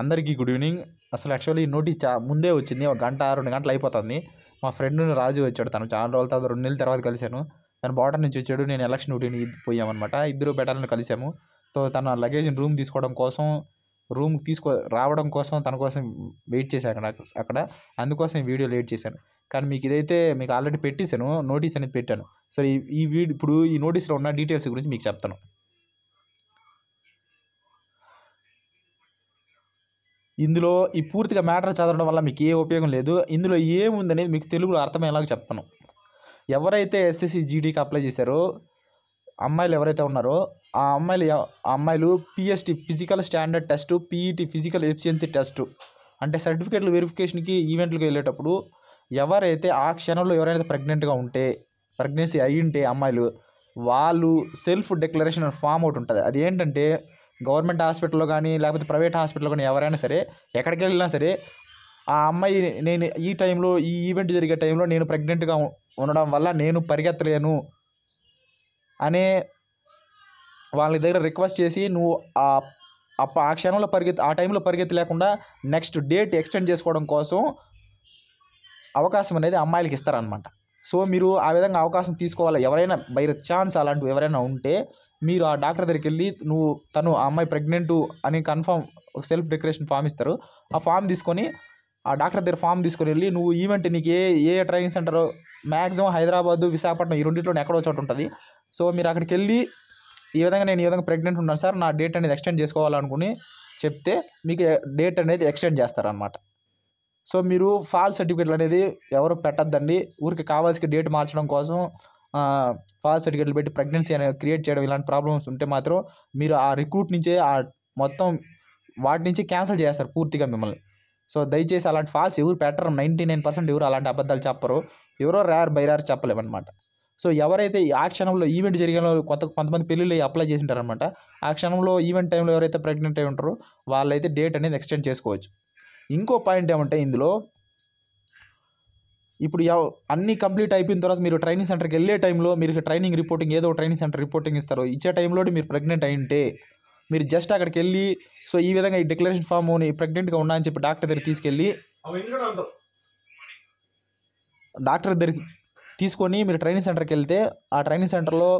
అందరికీ good evening అసలు actually notice చా ముందే వచ్చింది ఒక గంట రెండు గంటలు అయిపోతుంది మా ఫ్రెండ్ రాజు వచ్చాడు తను చాలా రోజుల తర్వాత రెండు నెలల తర్వాత కలిశాను తను బార్డర్ నుంచి వచ్చాడు నేను ఎలక్షన్ డ్యూటీని పోయామన్నమాట ఇద్దరు బెటాలను కలిశాము సో తన లగేజ్ రూమ్ తీసుకోవడం కోసం రూమ్ తీసుకో రావడం కోసం తన కోసం వెయిట్ చేశాను అక్కడ అక్కడ అందుకోసం ఈ వీడియో లేట్ చేశాను కానీ మీకు ఇదైతే మీకు ఆల్రెడీ పెట్టేశాను నోటీస్ అనేది పెట్టాను సరే ఈ వీడియో ఇప్పుడు ఈ నోటీస్లో ఉన్న డీటెయిల్స్ గురించి మీకు చెప్తాను ఇందులో ఈ పూర్తిగా మ్యాటర్ చదవడం వల్ల మీకు ఏ ఉపయోగం లేదు ఇందులో ఏముందనేది మీకు తెలుగులో అర్థమయ్యేలాగా చెప్పను ఎవరైతే ఎస్ఎస్సి జీడీకి అప్లై చేశారో అమ్మాయిలు ఎవరైతే ఉన్నారో ఆ అమ్మాయిలు ఆ అమ్మాయిలు PST physical standard test PET physical efficiency test అంటే సర్టిఫికేట్లు వెరిఫికేషన్కి ఈవెంట్లకు వెళ్ళేటప్పుడు ఎవరైతే ఆ క్షణంలో ఎవరైతే ప్రెగ్నెంట్గా ఉంటే ప్రెగ్నెన్సీ అయ్యి ఉంటే అమ్మాయిలు వాళ్ళు సెల్ఫ్ డిక్లరేషన్ ఫామ్ అవుట్ ఉంటుంది అది ఏంటంటే గవర్నమెంట్ హాస్పిటల్లో కానీ లేకపోతే ప్రైవేట్ హాస్పిటల్లో కానీ ఎవరైనా సరే ఎక్కడికి వెళ్ళినా సరే ఆ అమ్మాయి నేను ఈ టైంలో ఈ ఈవెంట్ జరిగే టైంలో నేను ప్రెగ్నెంట్గా ఉండడం వల్ల నేను పరిగెత్తలేను అనే వాళ్ళ దగ్గర రిక్వెస్ట్ చేసి నువ్వు ఆ ఆ క్షణంలో పరిగెత్తి ఆ టైంలో పరిగెత్తి లేకుండా నెక్స్ట్ డేట్ ఎక్స్టెండ్ చేసుకోవడం కోసం అవకాశం అనేది అమ్మాయిలకి ఇస్తారనమాట సో మీరు ఆ విధంగా అవకాశం తీసుకోవాలి ఎవరైనా బై ఛాన్స్ అలాంటివి ఎవరైనా ఉంటే మీరు ఆ డాక్టర్ దగ్గరికి వెళ్ళి నువ్వు తను ఆ అమ్మాయి ప్రెగ్నెంట్ అని ఒక సెల్ఫ్ డెకరేషన్ ఫామ్ ఇస్తారు ఆ ఫామ్ తీసుకొని ఆ డాక్టర్ దగ్గర ఫామ్ తీసుకుని వెళ్ళి నువ్వు ఈవెంట్ నీకు ఏ ఏ training centre maximum Hyderabad Visakhapatnam ఈ రెండింటిలో ఎక్కడో చోటు ఉంటుంది సో మీరు అక్కడికి వెళ్ళి ఈ విధంగా నేను ఈ విధంగా ప్రెగ్నెంట్ ఉన్నాను సార్ నా డేట్ అనేది ఎక్స్టెండ్ చేసుకోవాలనుకుని చెప్తే మీకు డేట్ అనేది ఎక్స్టెండ్ చేస్తారనమాట సో మీరు ఫాల్ సర్టిఫికేట్లు అనేది ఎవరు పెట్టద్దండి ఊరికి కావాల్సిన డేట్ మార్చడం కోసం ఫాల్స్ సర్టిఫికేట్లు పెట్టి ప్రెగ్నెన్సీ అనేది క్రియేట్ చేయడం ఇలాంటి ప్రాబ్లమ్స్ ఉంటే మాత్రం మీరు ఆ రిక్రూట్ నుంచే ఆ మొత్తం వాటి నుంచి క్యాన్సిల్ చేస్తారు పూర్తిగా మిమ్మల్ని సో దయచేసి అలాంటి ఫాల్స్ ఎవరు పెట్టరు నైంటీ నైన్ పర్సెంట్ ఎవరు అలాంటి అబద్ధాలు చెప్పరు ఎవరో రేర్ బైరారు చెప్పలేమన్నమాట సో ఎవరైతే ఆ క్షణంలో ఈవెంట్ జరిగిన కొత్త కొంతమంది పెళ్ళిళ్ళు అప్లై చేసింటారనమాట ఆ క్షణంలో ఈవెంట్ టైంలో ఎవరైతే ప్రెగ్నెంట్ అయి ఉంటారో వాళ్ళైతే డేట్ అనేది ఎక్స్టెండ్ చేసుకోవచ్చు ఇంకో పాయింట్ ఏమంటే ఇందులో ఇప్పుడు అన్నీ కంప్లీట్ అయిపోయిన తర్వాత మీరు ట్రైనింగ్ సెంటర్కి వెళ్ళే టైంలో మీరు ట్రైనింగ్ రిపోర్టింగ్ ఏదో ట్రైనింగ్ సెంటర్ రిపోర్టింగ్ ఇస్తారు ఇచ్చే టైంలో మీరు ప్రెగ్నెంట్ అయింటే మీరు జస్ట్ అక్కడికి వెళ్ళి సో ఈ విధంగా ఈ డిక్లరేషన్ ఫామ్ ప్రెగ్నెంట్గా ఉన్నా అని చెప్పి డాక్టర్ దగ్గర తీసుకెళ్ళి డాక్టర్ దగ్గర తీసుకొని మీరు ట్రైనింగ్ సెంటర్కి వెళ్తే ఆ ట్రైనింగ్ సెంటర్లో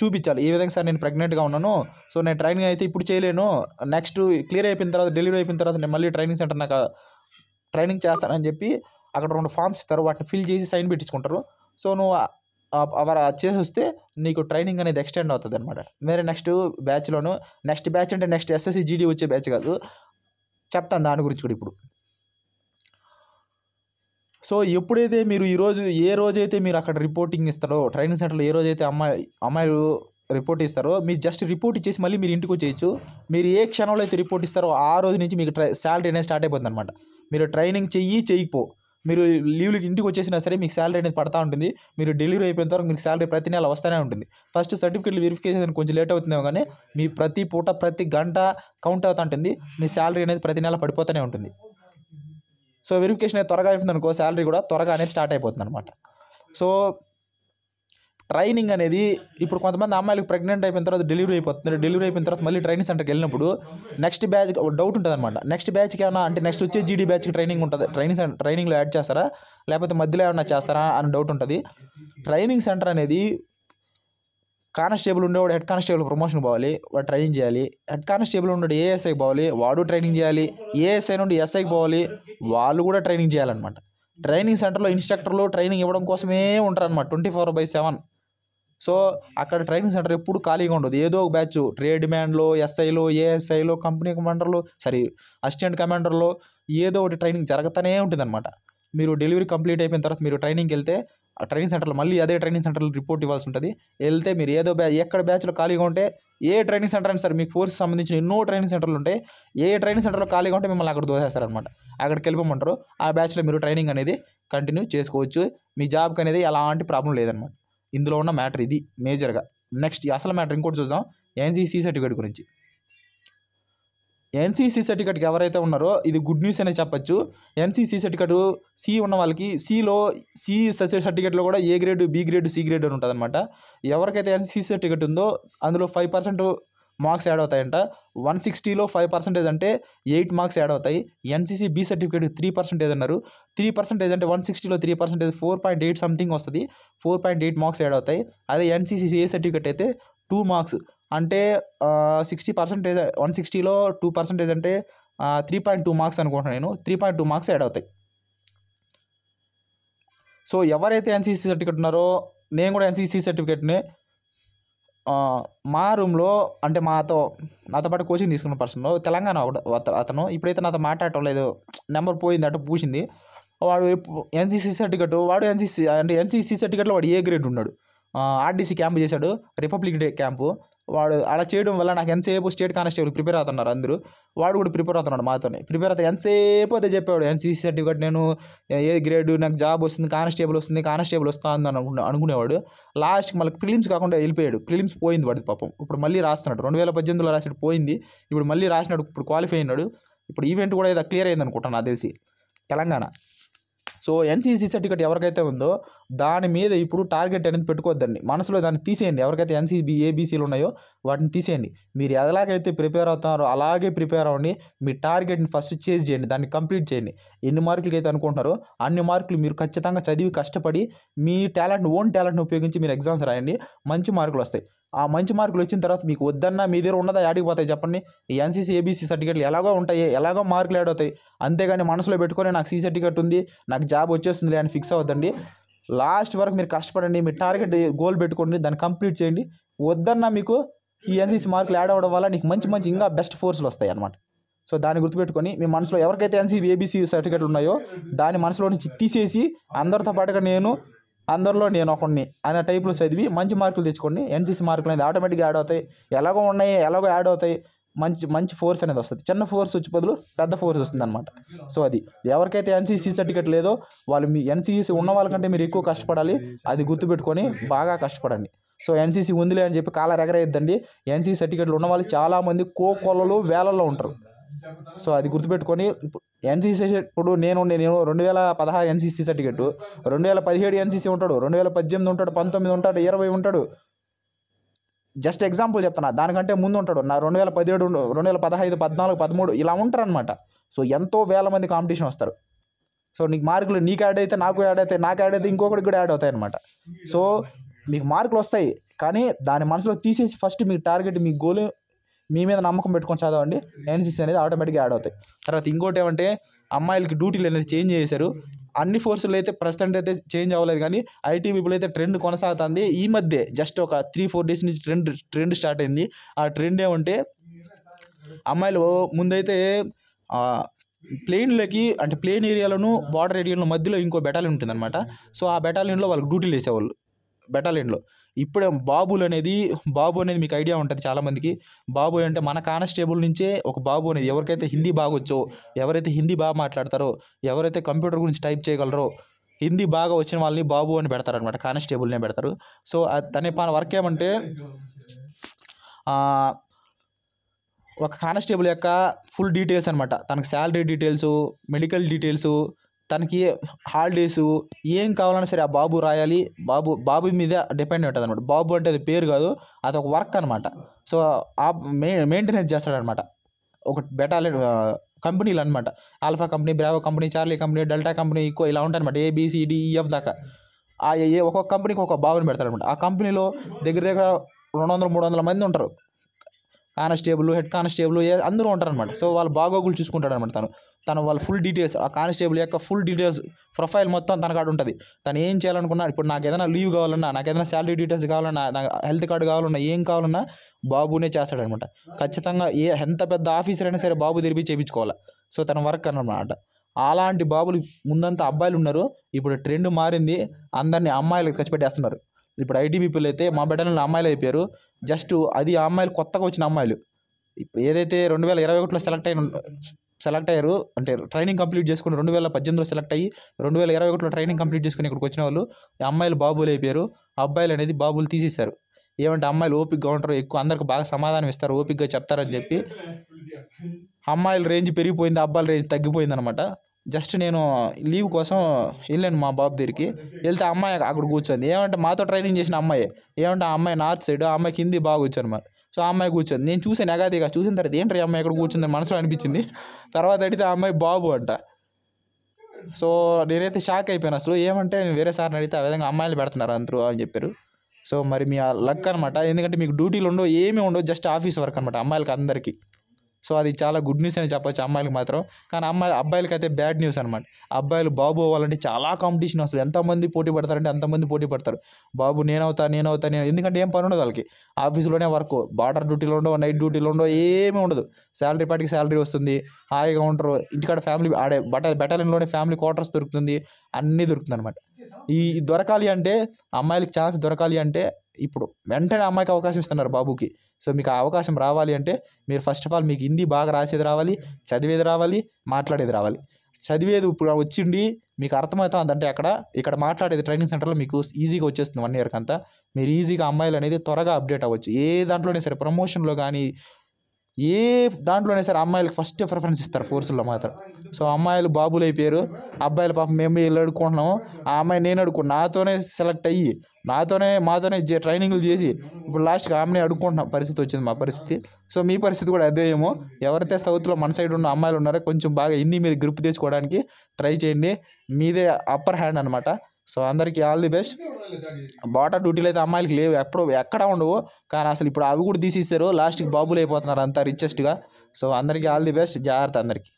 చూపించాలి ఈ విధంగా సార్ నేను ప్రెగ్నెంట్గా ఉన్నాను సో నేను ట్రైనింగ్ అయితే ఇప్పుడు చేయలేను నెక్స్ట్ క్లియర్ అయిపోయిన తర్వాత డెలివరీ అయిపోయిన తర్వాత నేను మళ్ళీ ట్రైనింగ్ సెంటర్ నాకు ట్రైనింగ్ చేస్తానని చెప్పి అక్కడ రెండు ఫామ్స్ ఇస్తారు వాటిని ఫిల్ చేసి సైన్ పెట్టించుకుంటారు సో నువ్వు అలా చేసి వస్తే నీకు ట్రైనింగ్ అనేది ఎక్స్టెండ్ అవుతుంది అనమాట వేరే నెక్స్ట్ బ్యాచ్లోను నెక్స్ట్ బ్యాచ్ అంటే నెక్స్ట్ ఎస్ఎస్సి జీడీ వచ్చే బ్యాచ్ కాదు చెప్తాను దాని గురించి కూడా ఇప్పుడు సో ఎప్పుడైతే మీరు ఈరోజు ఏ రోజైతే మీరు అక్కడ రిపోర్టింగ్ ఇస్తారో ట్రైనింగ్ సెంటర్లో ఏ రోజైతే అమ్మాయి అమ్మాయిలు రిపోర్ట్ ఇస్తారో మీరు జస్ట్ రిపోర్ట్ ఇచ్చేసి మళ్ళీ మీరు ఇంటికి వచ్చేయచ్చు మీరు ఏ క్షణంలో అయితే రిపోర్ట్ ఇస్తారో ఆ రోజు నుంచి మీకు ట్రై శాలరీ అనేది స్టార్ట్ అయిపోతుంది అనమాట మీరు ట్రైనింగ్ చెయ్యి చెయ్యిపో మీరు లీవ్లకి ఇంటికి వచ్చేసినా సరే మీకు శాలరీ అనేది పడతా ఉంటుంది మీరు డెలివరీ అయిపోయిన తర్వాత మీకు శాలరీ ప్రతి నెల వస్తూనే ఉంటుంది ఫస్ట్ సర్టిఫికేట్లు వెరిఫికేషన్ కొంచెం లేట్ అవుతుందేమో కానీ మీ ప్రతి పూట ప్రతి గంట కౌంట్ అవుతూ ఉంటుంది మీ శాలరీ అనేది ప్రతి నెల పడిపోతూనే ఉంటుంది సో వెరిఫికేషన్ అయితే త్వరగా అయిపోతుంది అనుకో శాలరీ కూడా త్వరగా అనేది స్టార్ట్ అయిపోతుంది అనమాట సో ట్రైనింగ్ అనేది ఇప్పుడు కొంతమంది అమ్మాయిలకు ప్రెగ్నెంట్ అయిపోయిన తర్వాత డెలివరీ అయిపోతుంది డెలివరీ అయిపోయిన తర్వాత మళ్ళీ ట్రైనింగ్ సెంటర్కి వెళ్ళినప్పుడు నెక్స్ట్ బ్యాచ్ డౌట్ ఉంటుంది అనమాట నెక్స్ట్ బ్యాచ్కి ఏమైనా అంటే నెక్స్ట్ వచ్చే జీడీ బ్యాచ్కి ట్రైనింగ్ ఉంటుంది ట్రైనింగ్ సెంటర్ ట్రైనింగ్లో యాడ్ చేస్తారా లేకపోతే మధ్యలో ఏమైనా చేస్తారా అని డౌట్ ఉంటుంది ట్రైనింగ్ సెంటర్ అనేది కానిస్టేబుల్ ఉండేవాడు హెడ్ కానిస్టేబుల్ ప్రమోషన్ పోవాలి వాడు ట్రైనింగ్ చేయాలి హెడ్ కానిస్టేబుల్ ఉండే ఏఎస్ఐకి పోవాలి వాడు ట్రైనింగ్ చేయాలి ఏఎస్ఐ నుండి ఎస్ఐకి పోవాలి వాళ్ళు కూడా ట్రైనింగ్ చేయాలన్నమాట ట్రైనింగ్ సెంటర్లో ఇన్స్ట్రక్టర్లు ట్రైనింగ్ ఇవ్వడం కోసమే ఉంటారు అనమాట twenty four by seven so అక్కడ ట్రైనింగ్ సెంటర్ ఎప్పుడు ఖాళీగా ఉండదు ఏదో ఒక బ్యాచ్ ట్రేడ్ మ్యాన్లో ఎస్ఐలో ఏఎస్ఐలో కంపెనీ కమాండర్లో సారీ అసిస్టెంట్ కమాండర్లో ఏదో ఒకటి ట్రైనింగ్ జరుగుతూనే ఉంటుందన్నమాట మీరు డెలివరీ కంప్లీట్ అయిపోయిన తర్వాత మీరు ట్రైనింగ్కి వెళ్తే ఆ ట్రైనింగ్ సెంటర్లో మళ్ళీ అదే ట్రైనింగ్ సెంటర్లో రిపోర్ట్ ఇవ్వాల్సి ఉంటుంది వెళ్తే మీరు ఏదో బ్యా ఎక్కడ బ్యాచ్లో ఖాళీగా ఉంటే ఏ ట్రైనింగ్ సెంటర్ అని సార్ మీకు ఫోర్స్ సంబంధించిన ఎన్నో ట్రైనింగ్ సెంటర్లు ఉంటాయి ఏ ట్రైనింగ్ సెంటర్లో ఖాళీగా ఉంటే మిమ్మల్ని అక్కడ దోసేస్తారనమాట అక్కడికి వెళ్ళిపోమంటారు ఆ బ్యాచ్లో మీరు ట్రైనింగ్ అనేది కంటిన్యూ చేసుకోవచ్చు మీ జాబ్కి అనేది ఎలాంటి ప్రాబ్లం లేదనమాట ఇందులో ఉన్న మ్యాటర్ ఇది మేజర్గా నెక్స్ట్ అసలు మ్యాటర్ ఇంకోటి చూద్దాం ఎన్సీసీ సర్టిఫికేట్ గురించి ఎన్సీసీ సర్టిఫికేట్కి ఎవరైతే ఉన్నారో ఇది గుడ్ న్యూస్ అనే చెప్పచ్చు ఎన్సీసీ సర్టిఫికేట్ సి ఉన్న వాళ్ళకి సిలో సి సర్టిఫికేట్లో కూడా A grade B grade C grade అని ఉంటుంది ఎవరికైతే ఎన్సీసీ సర్టిఫికేట్ ఉందో అందులో ఫైవ్ పర్సెంట్ మార్క్స్ యాడ్ అవుతాయంట వన్ సిక్స్టీలో ఫైవ్ పర్సెంటేజ్ అంటే ఎయిట్ మార్క్స్ యాడ్ అవుతాయి NCC B certificate three percentage అన్నారు త్రీ పర్సెంటేజ్ అంటే వన్ సిక్స్టీలో three percentage four point eight something వస్తుంది four point eight marks add అవుతాయి అదే ఎన్సీసీ ఏ సర్టిఫికేట్ అయితే టూ మార్క్స్ అంటే సిక్స్టీ పర్సెంటేజ్ వన్ సిక్స్టీలో టూ పర్సెంటేజ్ అంటే త్రీ పాయింట్ టూ మార్క్స్ అనుకుంటున్నాను నేను three point two marks add అవుతాయి సో ఎవరైతే ఎన్సీసీ సర్టిఫికేట్ ఉన్నారో నేను కూడా ఎన్సీసీ సర్టిఫికేట్ని మా రూమ్లో అంటే మాతో నాతో పాటు కోచింగ్ తీసుకున్న పర్సన్ తెలంగాణ అతను ఇప్పుడైతే నాతో మాట్లాడటం లేదు నెంబర్ పోయింది అటు పూసింది వాడు ఎన్సీసీ సర్టిఫికెట్ వాడు ఎన్సీసీ అంటే ఎన్సీసీ సర్టిఫికెట్లో వాడు ఏ గ్రేడ్ ఉన్నాడు ఆర్డీసీ క్యాంప్ చేశాడు రిపబ్లిక్ డే క్యాంపు వాడు అలా చేయడం వల్ల నాకు ఎంతసేపు స్టేట్ కానిస్టేబుల్ ప్రిపేర్ అవుతున్నారు అందరూ వాడు కూడా ప్రిపేర్ అవుతున్నాడు మాతోనే ప్రిపేర్ అవుతాడు ఎంతసేపు అయితే చెప్పాడు ఎన్సీసీ సర్టిఫికేట్ నేను ఏ గ్రేడ్ నాకు జాబ్ వస్తుంది కానిస్టేబుల్ వస్తుంది కానిస్టేబుల్ వస్తుంది అని అనుకునేవాడు లాస్ట్కి మళ్ళీ ఫిలిమ్స్ కాకుండా వెళ్ళిపోయాడు ఫిలిమ్స్ పోయింది వాడి పాపం ఇప్పుడు మళ్ళీ రాస్తున్నాడు రెండు వేల పద్దెనిమిదిలో రాసాడు పోయింది ఇప్పుడు మళ్ళీ రాసినాడు ఇప్పుడు క్వాలిఫై అయినాడు ఇప్పుడు ఈవెంట్ కూడా ఏదో క్లియర్ అయింది అనుకుంటాను నాకు తెలిసి తెలంగాణ సో ఎన్సీసీ సర్టిఫికేట్ ఎవరికైతే ఉందో దాని మీద ఇప్పుడు టార్గెట్ అనేది పెట్టుకోవద్దండి మనసులో దాన్ని తీసేయండి ఎవరికైతే ఎన్సీబీ ఏబీసీలు ఉన్నాయో వాటిని తీసేయండి మీరు ఎలాగైతే ప్రిపేర్ అవుతున్నారో అలాగే ప్రిపేర్ అవ్వండి మీ టార్గెట్ని ఫస్ట్ చేజ్ చేయండి దాన్ని కంప్లీట్ చేయండి ఎన్ని మార్కులకి అయితే అనుకుంటున్నారో అన్ని మార్కులు మీరు ఖచ్చితంగా చదివి కష్టపడి మీ టాలెంట్ ఓన్ టాలెంట్ని ఉపయోగించి మీరు ఎగ్జామ్స్ రాయండి మంచి మార్కులు వస్తాయి ఆ మంచి మార్కులు వచ్చిన తర్వాత మీకు వద్దన్నా మీ దగ్గర ఉన్నదా యాడికి పోతాయి చెప్పండి ఈ ఎన్సీసీ ఏబీసీ సర్టిఫికేట్లు ఎలాగో ఉంటాయి ఎలాగో మార్కులు యాడ్ అవుతాయి అంతేగాని మనసులో పెట్టుకొని నాకు సీ సర్టిఫికేట్ ఉంది నాకు జాబ్ వచ్చేస్తుంది అని ఫిక్స్ అవ్వద్దండి లాస్ట్ వరకు మీరు కష్టపడండి మీ టార్గెట్ గోల్ పెట్టుకోండి దాన్ని కంప్లీట్ చేయండి వద్దన్నా మీకు ఈ ఎన్సీసీ మార్కులు యాడ్ అవ్వడం వల్ల నీకు మంచి మంచి ఇంకా బెస్ట్ ఫోర్స్లు వస్తాయి అనమాట సో దాన్ని గుర్తుపెట్టుకొని మీ మనసులో ఎవరికైతే ఎన్సీ ఏబీసీ సర్టిఫికేట్లు ఉన్నాయో దాని మనసులో నుంచి తీసేసి అందరితో పాటుగా నేను అందరిలో నేను ఒకడిని అనే టైప్లో చదివి మంచి మార్కులు తెచ్చుకోండి ఎన్సీసీ మార్కులు అనేది ఆటోమేటిక్గా యాడ్ అవుతాయి ఎలాగో ఉన్నాయి ఎలాగో యాడ్ అవుతాయి మంచి మంచి ఫోర్స్ అనేది వస్తుంది చిన్న ఫోర్స్ వచ్చి బదులు పెద్ద ఫోర్స్ వస్తుంది అనమాట సో అది ఎవరికైతే ఎన్సీసీ సర్టిఫికెట్ లేదో వాళ్ళు మీ ఎన్సీసీ ఉన్న వాళ్ళకంటే మీరు ఎక్కువ కష్టపడాలి అది గుర్తుపెట్టుకొని బాగా కష్టపడండి సో ఎన్సీసీ ఉందిలే అని చెప్పి కాలర్ ఎగరేయద్దండి ఎన్సీసీ సర్టిఫికెట్లు ఉన్న వాళ్ళు చాలామంది కో కోకొలలో వేలల్లో ఉంటారు సో అది గుర్తుపెట్టుకొని ఎన్సీసీ ఇప్పుడు నేను నేను రెండు వేల పదహారు ఎన్సీసీ సర్టిఫికెట్ రెండు వేల పదిహేడు ఎన్సీసీ ఉంటాడు రెండు వేల పద్దెనిమిది ఉంటాడు పంతొమ్మిది ఉంటాడు ఇరవై ఉంటాడు జస్ట్ ఎగ్జాంపుల్ చెప్తున్నా దానికంటే ముందు ఉంటాడు నా రెండు వేల పదిహేడు రెండు వేల పదహైదు పద్నాలుగు పదమూడు ఇలా ఉంటారనమాట సో ఎంతో వేల మంది కాంపిటీషన్ వస్తారు సో నీకు మార్కులు నీకు యాడ్ అయితే నాకు యాడ్ అయితే నాకు యాడ్ అయితే ఇంకొకటి కూడా యాడ్ అవుతాయి అనమాట సో మీకు మార్కులు వస్తాయి కానీ దాని మనసులో తీసేసి ఫస్ట్ మీ టార్గెట్ మీ గోల్ మీ మీద నమ్మకం పెట్టుకొని చదవండి ఎన్సీసీ అనేది ఆటోమేటిక్గా యాడ్ అవుతాయి తర్వాత ఇంకోటి ఏమంటే అమ్మాయిలకి డ్యూటీలు అనేది చేంజ్ చేశారు అన్ని ఫోర్సులు అయితే ప్రస్తుతం అయితే చేంజ్ అవ్వలేదు కానీ ఐటీ పీపుల్ అయితే ట్రెండ్ కొనసాగుతుంది ఈ మధ్య జస్ట్ ఒక త్రీ ఫోర్ డేస్ నుంచి ట్రెండ్ ట్రెండ్ స్టార్ట్ అయింది ఆ ట్రెండ్ ఏమంటే అమ్మాయిలు ముందైతే ప్లేన్లకి అంటే ప్లేన్ ఏరియాలోను బార్డర్ ఏరియాలో మధ్యలో ఇంకో బెటాలియన్ ఉంటుందన్నమాట సో ఆ బెటాలియన్లో వాళ్ళకి డ్యూటీలు వేసేవాళ్ళు బెటాలియన్లో ఇప్పుడే బాబులు అనేది బాబు అనేది మీకు ఐడియా ఉంటుంది చాలామందికి బాబు అంటే మన కానిస్టేబుల్ నుంచే ఒక బాబు అనేది ఎవరికైతే హిందీ బాగొచ్చో ఎవరైతే హిందీ బాగా మాట్లాడతారో ఎవరైతే కంప్యూటర్ గురించి టైప్ చేయగలరో హిందీ బాగా వచ్చిన వాళ్ళని బాబు అని పెడతారనమాట కానిస్టేబుల్నే పెడతారు సో తన పని వర్క్ ఏమంటే ఒక కానిస్టేబుల్ యొక్క ఫుల్ డీటెయిల్స్ అనమాట తనకు శాలరీ డీటెయిల్స్ మెడికల్ డీటెయిల్స్ తనకి హాలిడేసు ఏం కావాలన్నా సరే ఆ బాబు రాయాలి బాబు బాబు మీద డిపెండ్ ఉంటుంది అనమాట బాబు అంటే అది పేరు కాదు అది ఒక వర్క్ అనమాట సో ఆ మే మెయింటెనెన్స్ చేస్తాడనమాట ఒక బెటాలియన్ కంపెనీలు అనమాట alpha company bravo company charlie company delta company ఎక్కువ ఇలా అనమాట ఏబిసిడిఈఎఫ్ e, దాకా ఆ ఏ ఒక్కొక్క కంపెనీకి ఒక బాబుని పెడతాడు అనమాట ఆ కంపెనీలో దగ్గర దగ్గర రెండు వందల మూడు వందల మంది ఉంటారు కానిస్టేబుల్ హెడ్ కానిస్టేబుల్ అందరూ అనమాట సో వాళ్ళు బాగోగులు చూసుకుంటాడు అనమాట తను తను వాళ్ళ ఫుల్ డీటెయిల్స్ ఆ కానిస్టేబుల్ యొక్క ఫుల్ డీటెయిల్స్ ప్రొఫైల్ మొత్తం తన కాడ ఉంటుంది తను ఏం చేయాలనుకున్నా ఇప్పుడు నాకు ఏదైనా లీవ్ కావాలన్నా నాకు ఏదైనా శాలరీ డీటెయిల్స్ కావాలన్నా నాకు హెల్త్ కార్డు కావాలన్నా ఏం కావాలన్నా బాబునే చేస్తాడనమాట ఖచ్చితంగా ఏ ఎంత పెద్ద ఆఫీసర్ అయినా సరే బాబు తిరిగి చేయించుకోవాలి సో తన వర్క్ అనమాట అలాంటి బాబులు ముందంతా అబ్బాయిలు ఉన్నారు ఇప్పుడు ట్రెండ్ మారింది అందరినీ అమ్మాయిలు ఖర్చు పెట్టేస్తున్నారు ఇప్పుడు ఐటీ పీపుల్ అయితే మా బెటాలియన్లో అమ్మాయిలు అయిపోయారు జస్ట్ అది ఆ అమ్మాయిలు కొత్తగా వచ్చిన అమ్మాయిలు ఇప్పుడు ఏదైతే రెండు వేల ఇరవై ఒకటిలో సెలెక్ట్ అయిన సెలెక్ట్ అయ్యారు అంటే ట్రైనింగ్ కంప్లీట్ చేసుకుని రెండు వేల పద్దెనిమిదిలో సెలెక్ట్ అయ్యి రెండు వేల ఇరవై ఒకటిలో ట్రైనింగ్ కంప్లీట్ చేసుకుని ఇక్కడికి వచ్చిన వాళ్ళు అమ్మాయిలు బాబులు అయిపోయారు అబ్బాయిలు అనేది బాబులు తీసేశారు ఏమంటే అమ్మాయిలు ఓపిక్గా ఉంటారు ఎక్కువ అందరికి బాగా సమాధానం ఇస్తారు ఓపిక్గా చెప్తారని చెప్పి అమ్మాయిల రేంజ్ పెరిగిపోయింది అబ్బాయిల రేంజ్ తగ్గిపోయింది అనమాట జస్ట్ నేను లీవ్ కోసం వెళ్ళాను మా బాబు దగ్గరికి వెళ్తే అమ్మాయి అక్కడ కూర్చొని ఏమంటే మాతో ట్రైనింగ్ చేసిన అమ్మాయి ఏమంటే ఆ అమ్మాయి నార్త్ సైడ్ ఆ అమ్మాయి హిందీ బాగా వచ్చు అనమాట సో ఆ అమ్మాయి కూర్చొని నేను చూసాను ఎగాదిగా చూసిన తర్వాత ఏంటి అమ్మాయి ఎక్కడ కూర్చుంది మనసులో అనిపించింది తర్వాత అడిగితే ఆ అమ్మాయి బాబు అంట సో నేనైతే షాక్ అయిపోయాను అసలు ఏమంటే నేను వేరే సార్ని అడిగితే ఆ విధంగా అమ్మాయిలు పెడుతున్నారు అందరూ అని చెప్పారు సో మరి మీ లక్ అనమాట ఎందుకంటే మీకు డ్యూటీలు ఉండవు ఏమీ ఉండవు జస్ట్ ఆఫీస్ వర్క్ అనమాట అమ్మాయిలకి అందరికీ సో అది చాలా గుడ్ న్యూస్ అని చెప్పొచ్చు అమ్మాయిలకు మాత్రం కానీ అమ్మాయి అబ్బాయిలకి అయితే బ్యాడ్ న్యూస్ అనమాట అబ్బాయిలు బాబు అవ్వాలంటే చాలా కాంపిటీషన్ వస్తుంది ఎంతమంది పోటీ పడతారంటే అంతమంది పోటీ పడతారు బాబు నేనవుతా నేనవుతా నేను ఎందుకంటే ఏం పని ఉండదు వాళ్ళకి ఆఫీసులోనే వర్క్ బార్డర్ డ్యూటీలో ఉండవు నైట్ డ్యూటీలో ఉండవు ఏమీ ఉండదు శాలరీ పాటికి శాలరీ వస్తుంది హాయిగా ఉంటారు ఇంటికాడ ఫ్యామిలీ ఆడే బట బెటాలియన్లోనే ఫ్యామిలీ క్వార్టర్స్ దొరుకుతుంది అన్నీ దొరుకుతుంది అనమాట ఈ దొరకాలి అంటే అమ్మాయిలకి ఛాన్స్ దొరకాలి అంటే ఇప్పుడు వెంటనే అమ్మాయికి అవకాశం ఇస్తున్నారు బాబుకి సో మీకు ఆ అవకాశం రావాలి అంటే మీరు ఫస్ట్ ఆఫ్ ఆల్ మీకు హిందీ బాగా రాసేది రావాలి చదివేది రావాలి మాట్లాడేది రావాలి చదివేది ఇప్పుడు వచ్చిండి మీకు అంటే అక్కడ ఇక్కడ మాట్లాడేది ట్రైనింగ్ సెంటర్లో మీకు ఈజీగా వచ్చేస్తుంది వన్ ఇయర్కి అంతా మీరు ఈజీగా అమ్మాయిలు అనేది త్వరగా అప్డేట్ అవ్వచ్చు ఏ దాంట్లోనే సరే ప్రమోషన్లో కానీ ఏ దాంట్లోనే సరే అమ్మాయిలకు ఫస్ట్ ప్రిఫరెన్స్ ఇస్తారు ఫోర్సుల్లో మాత్రం సో అమ్మాయిలు బాబులు అయిపోయారు అబ్బాయిలు పాపం మేము వీళ్ళు అడుక్కుంటున్నాము ఆ అమ్మాయి నేను అడుక్కున్నా నాతోనే సెలెక్ట్ అయ్యి నాతోనే మాతోనే ట్రైనింగ్లు చేసి ఇప్పుడు లాస్ట్కి ఆమెనే అడుక్కుంటున్న పరిస్థితి వచ్చింది మా పరిస్థితి సో మీ పరిస్థితి కూడా అదే ఏమో ఎవరైతే సౌత్లో మన సైడ్ ఉన్న అమ్మాయిలు ఉన్నారో కొంచెం బాగా ఇన్ని మీద గ్రిప్ తెచ్చుకోవడానికి ట్రై చేయండి మీదే అప్పర్ హ్యాండ్ అనమాట సో అందరికీ ఆల్ ది బెస్ట్ బాటా డ్యూటీలు అయితే అమ్మాయిలకి లేవు ఎప్పుడు ఎక్కడ ఉండవు కానీ అసలు ఇప్పుడు అవి కూడా తీసిస్తారు లాస్ట్కి బాబులు అయిపోతున్నారు అంతా రిచెస్ట్గా సో అందరికీ ఆల్ ది బెస్ట్ జాగ్రత్త అందరికీ